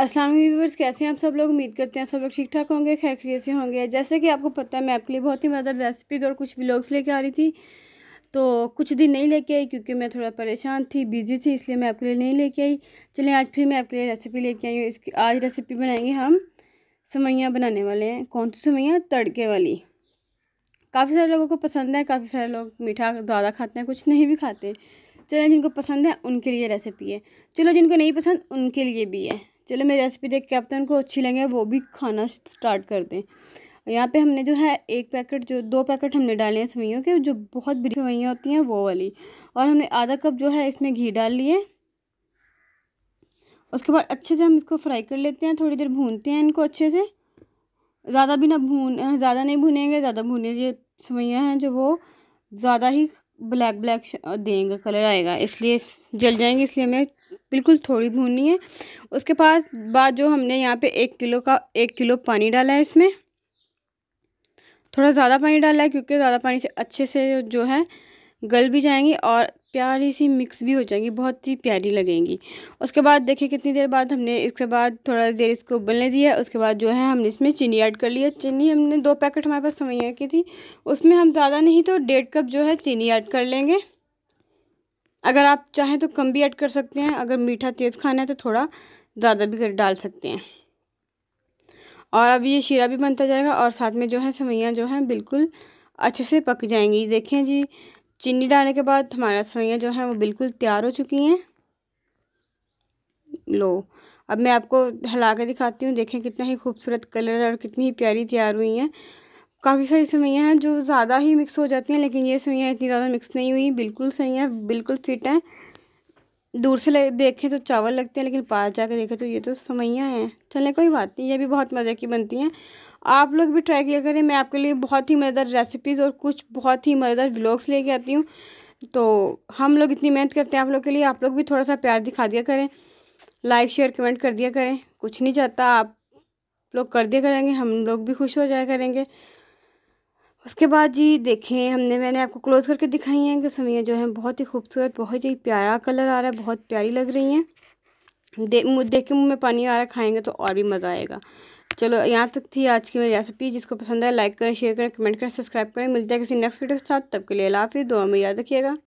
Aslam viewers कैसे हैं आप सब लोग उम्मीद करते हैं सब लोग ठीक ठाक होंगे खैर खरीत से होंगे जैसे कि आपको पता है मैं आपके लिए बहुत ही मदद रेसिपीज़ और कुछ व्लॉग्स लेके आ रही थी तो कुछ दिन नहीं लेके आई क्योंकि मैं थोड़ा परेशान थी बिजी थी इसलिए मैं आपके लिए नहीं लेके आई चलें आज फिर मैं आपके लिए रेसिपी लेके आई हूँ इसकी आज रेसिपी बनाएंगे हम सवैयाँ बनाने वाले हैं कौन सी सवैयाँ तड़के वाली काफ़ी सारे लोगों को पसंद है काफ़ी सारे लोग मीठा ज़्यादा खाते हैं कुछ नहीं भी खाते चलें जिनको पसंद है उनके लिए रेसिपी है चलो जिनको नहीं पसंद उनके लिए भी है चलो मेरी रेसिपी देख के आप तो उनको अच्छी लगे वो भी खाना स्टार्ट कर दें यहाँ पे हमने जो है एक पैकेट जो दो पैकेट हमने डाले हैं सवैयों के जो बहुत बड़ी सवैयाँ होती हैं वो वाली और हमने आधा कप जो है इसमें घी डाल लिए उसके बाद अच्छे से हम इसको फ्राई कर लेते हैं थोड़ी देर भूनते हैं इनको अच्छे से ज़्यादा भी ना भून ज़्यादा नहीं भूनेंगे ज़्यादा भूने ये सवैयाँ हैं जो वो ज़्यादा ही ब्लैक ब्लैक देंगे कलर आएगा इसलिए जल जाएंगे इसलिए हमें बिल्कुल थोड़ी भूननी है उसके पास बाद जो हमने यहाँ पे एक किलो का एक किलो पानी डाला है इसमें थोड़ा ज़्यादा पानी डाला है क्योंकि ज़्यादा पानी से अच्छे से जो है गल भी जाएंगी और प्यारी सी मिक्स भी हो जाएंगी बहुत ही प्यारी लगेंगी उसके बाद देखिए कितनी देर बाद हमने इसके बाद थोड़ा देर इसको उबलने दिया उसके बाद जो है हमने इसमें चीनी ऐड कर लिया चीनी हमने दो पैकेट हमारे पास सवैया की थी उसमें हम ज़्यादा नहीं तो डेढ़ कप जो है चीनी ऐड कर लेंगे अगर आप चाहें तो कम भी ऐड कर सकते हैं अगर मीठा तेज़ खाना है तो थोड़ा ज़्यादा भी कर डाल सकते हैं और अब ये शीरा भी बनता जाएगा और साथ में जो है सवैयाँ जो हैं बिल्कुल अच्छे से पक जाएंगी देखें जी चीनी डालने के बाद हमारा सवैयाँ जो है वो बिल्कुल तैयार हो चुकी हैं लो अब मैं आपको हिला के दिखाती हूँ देखें कितना ही खूबसूरत कलर और कितनी ही प्यारी तैयार हुई हैं काफ़ी सारी सुइयाँ हैं जो ज़्यादा ही मिक्स हो जाती हैं लेकिन ये सुइयाँ इतनी ज़्यादा मिक्स नहीं हुई बिल्कुल सही हैं बिल्कुल फिट हैं दूर से देखें तो चावल लगते हैं लेकिन पास जाकर देखें तो ये तो सवैयाँ हैं चलें कोई बात नहीं ये भी बहुत मज़े की बनती हैं आप लोग भी ट्राई किया करें मैं आपके लिए बहुत ही मज़ेदार रेसिपीज़ और कुछ बहुत ही मज़ेदार व्लॉग्स लेके आती हूँ तो हम लोग इतनी मेहनत करते हैं आप लोग के लिए आप लोग भी थोड़ा सा प्यार दिखा दिया करें लाइक शेयर कमेंट कर दिया करें कुछ नहीं चाहता आप लोग कर दिया करेंगे हम लोग भी खुश हो जाया करेंगे उसके बाद जी देखें हमने मैंने आपको क्लोज़ करके दिखाई हैं कि समिया जो है बहुत ही खूबसूरत बहुत ही प्यारा कलर आ रहा है बहुत प्यारी लग रही हैं दे देख के मुँह में पानी आ रहा खाएंगे तो और भी मज़ा आएगा चलो यहाँ तक थी आज की मेरी रेसिपी जिसको पसंद है लाइक करें शेयर करें कमेंट करें सब्सक्राइब करें मिलते हैं किसी नेक्स्ट वीडियो के साथ तब के लिए लाफी दो हमें याद रखिएगा